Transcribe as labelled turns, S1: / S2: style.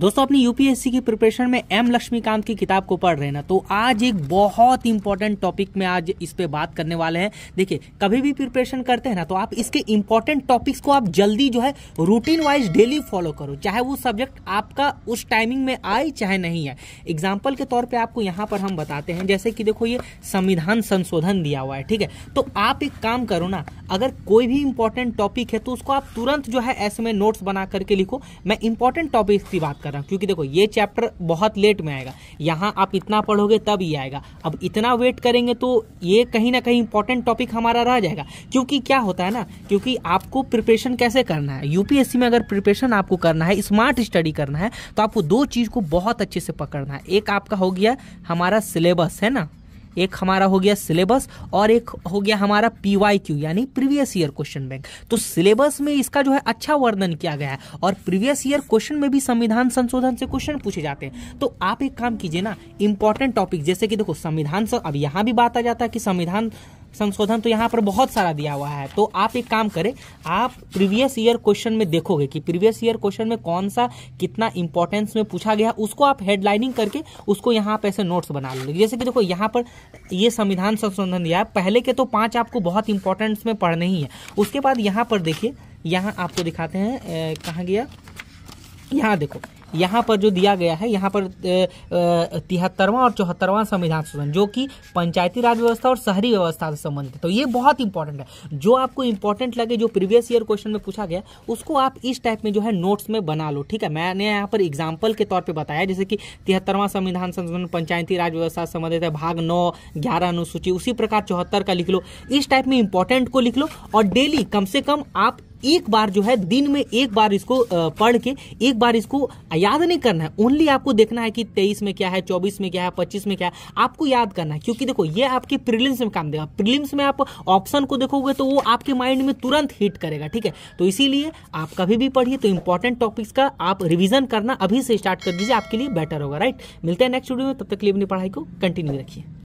S1: दोस्तों अपनी यूपीएससी की प्रिपरेशन में एम लक्ष्मीकांत की किताब को पढ़ रहे हैं ना तो आज एक बहुत इंपॉर्टेंट टॉपिक में आज इस पे बात करने वाले हैं देखिए कभी भी प्रिपरेशन करते हैं ना तो आप इसके इंपॉर्टेंट टॉपिक्स को आप जल्दी जो है रूटीन वाइज डेली फॉलो करो चाहे वो सब्जेक्ट आपका उस टाइमिंग में आए चाहे नहीं आए एग्जाम्पल के तौर पर आपको यहाँ पर हम बताते हैं जैसे कि देखो ये संविधान संशोधन दिया हुआ है ठीक है तो आप एक काम करो ना अगर कोई भी इंपॉर्टेंट टॉपिक है तो उसको आप तुरंत जो है ऐसे में नोट्स बना करके लिखो मैं इंपॉर्टेंट टॉपिक्स की बात कर रहा हूँ क्योंकि देखो ये चैप्टर बहुत लेट में आएगा यहाँ आप इतना पढ़ोगे तब ये आएगा अब इतना वेट करेंगे तो ये कहीं ना कहीं इंपॉर्टेंट टॉपिक हमारा रह जाएगा क्योंकि क्या होता है ना क्योंकि आपको प्रिपरेशन कैसे करना है यूपीएससी में अगर प्रिपरेशन आपको करना है स्मार्ट स्टडी करना है तो आपको दो चीज़ को बहुत अच्छे से पकड़ना है एक आपका हो गया हमारा सिलेबस है ना एक हमारा हो गया सिलेबस और एक हो गया हमारा क्यू यानी प्रीवियस ईयर क्वेश्चन बैंक तो सिलेबस में इसका जो है अच्छा वर्णन किया गया है और प्रीवियस ईयर क्वेश्चन में भी संविधान संशोधन से क्वेश्चन पूछे जाते हैं तो आप एक काम कीजिए ना इंपॉर्टेंट टॉपिक जैसे कि देखो संविधान अब यहां भी बात आ जाता है कि संविधान संशोधन तो यहाँ पर बहुत सारा दिया हुआ है तो आप एक काम करें आप प्रीवियस ईयर क्वेश्चन में देखोगे कि प्रीवियस ईयर क्वेश्चन में कौन सा कितना इंपॉर्टेंस में पूछा गया उसको आप हेडलाइनिंग करके उसको यहाँ पर ऐसे नोट्स बना लो जैसे कि देखो यहाँ पर ये संविधान संशोधन दिया है पहले के तो पाँच आपको बहुत इंपॉर्टेंस में पढ़ने ही है उसके बाद यहाँ पर देखिए यहाँ आपको दिखाते हैं कहाँ गया यहाँ देखो यहाँ पर जो दिया गया है यहाँ पर तिहत्तरवां और चौहत्तरवां संविधान संशोधन जो कि पंचायती राज व्यवस्था और शहरी व्यवस्था से संबंधित है तो ये बहुत इंपॉर्टेंट है जो आपको इंपॉर्टेंट लगे जो प्रीवियस ईयर क्वेश्चन में पूछा गया उसको आप इस टाइप में जो है नोट्स में बना लो ठीक है मैंने यहाँ पर एग्जाम्पल के तौर पर बताया जैसे कि तिहत्तरवां संविधान संशोधन पंचायती राज व्यवस्था से संबंधित है भाग नौ ग्यारह अनुसूची उसी प्रकार चौहत्तर का लिख लो इस टाइप में इंपॉर्टेंट को लिख लो और डेली कम से कम आप एक बार जो है दिन में एक बार इसको पढ़ के एक बार इसको याद नहीं करना है ओनली आपको देखना है कि तेईस में क्या है चौबीस में क्या है पच्चीस में क्या है आपको याद करना है क्योंकि देखो ये आपके प्रिलिम्स में काम देगा प्रिलिम्स में आप ऑप्शन को देखोगे तो वो आपके माइंड में तुरंत हिट करेगा ठीक है तो इसीलिए आप कभी भी पढ़िए तो इंपॉर्टेंट टॉपिक्स का आप रिविजन करना अभी से स्टार्ट कर दीजिए आपके लिए बेटर होगा राइट मिलते हैं नेक्स्ट वीडियो में तब तक लिए अपनी पढ़ाई को कंटिन्यू रखिए